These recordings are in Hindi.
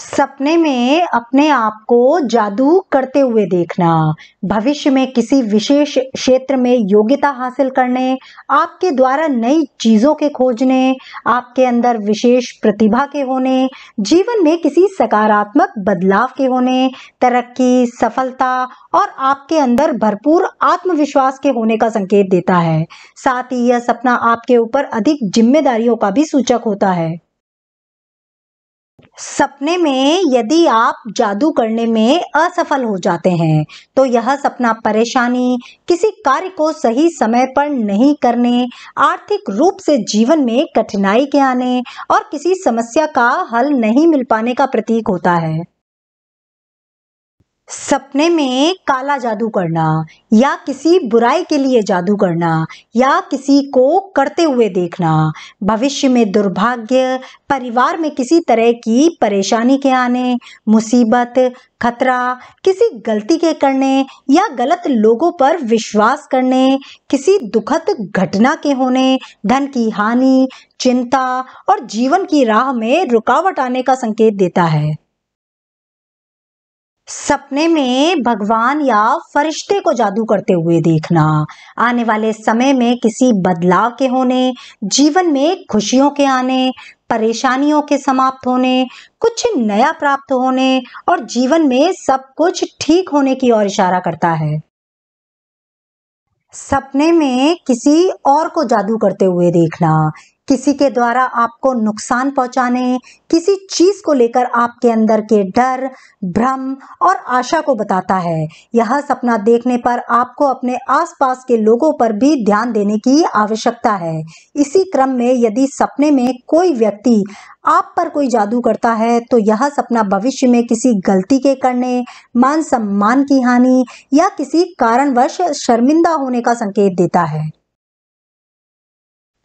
सपने में अपने आप को जादू करते हुए देखना भविष्य में किसी विशेष क्षेत्र में योग्यता हासिल करने आपके द्वारा नई चीजों के खोजने आपके अंदर विशेष प्रतिभा के होने जीवन में किसी सकारात्मक बदलाव के होने तरक्की सफलता और आपके अंदर भरपूर आत्मविश्वास के होने का संकेत देता है साथ ही यह सपना आपके ऊपर अधिक जिम्मेदारियों का भी सूचक होता है सपने में यदि आप जादू करने में असफल हो जाते हैं तो यह सपना परेशानी किसी कार्य को सही समय पर नहीं करने आर्थिक रूप से जीवन में कठिनाई के आने और किसी समस्या का हल नहीं मिल पाने का प्रतीक होता है सपने में काला जादू करना या किसी बुराई के लिए जादू करना या किसी को करते हुए देखना भविष्य में दुर्भाग्य परिवार में किसी तरह की परेशानी के आने मुसीबत खतरा किसी गलती के करने या गलत लोगों पर विश्वास करने किसी दुखद घटना के होने धन की हानि चिंता और जीवन की राह में रुकावट आने का संकेत देता है सपने में भगवान या फरिश्ते को जादू करते हुए देखना आने वाले समय में किसी बदलाव के होने जीवन में खुशियों के आने परेशानियों के समाप्त होने कुछ नया प्राप्त होने और जीवन में सब कुछ ठीक होने की ओर इशारा करता है सपने में किसी और को जादू करते हुए देखना किसी के द्वारा आपको नुकसान पहुंचाने किसी चीज को लेकर आपके अंदर के डर भ्रम और आशा को बताता है यह सपना देखने पर आपको अपने आसपास के लोगों पर भी ध्यान देने की आवश्यकता है इसी क्रम में यदि सपने में कोई व्यक्ति आप पर कोई जादू करता है तो यह सपना भविष्य में किसी गलती के करने मान सम्मान की हानि या किसी कारणवश शर्मिंदा होने का संकेत देता है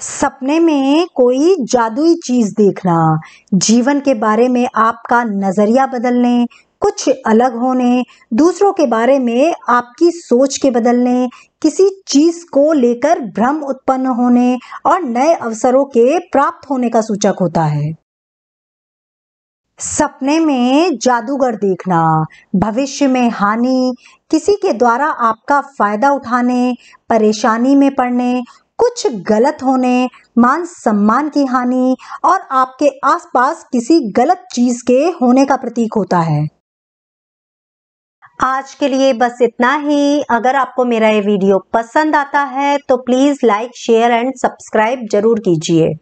सपने में कोई जादुई चीज देखना जीवन के बारे में आपका नजरिया बदलने कुछ अलग होने दूसरों के बारे में आपकी सोच के बदलने किसी चीज को लेकर भ्रम उत्पन्न होने और नए अवसरों के प्राप्त होने का सूचक होता है सपने में जादूगर देखना भविष्य में हानि किसी के द्वारा आपका फायदा उठाने परेशानी में पड़ने कुछ गलत होने मान सम्मान की हानि और आपके आसपास किसी गलत चीज के होने का प्रतीक होता है आज के लिए बस इतना ही अगर आपको मेरा ये वीडियो पसंद आता है तो please like share and subscribe जरूर कीजिए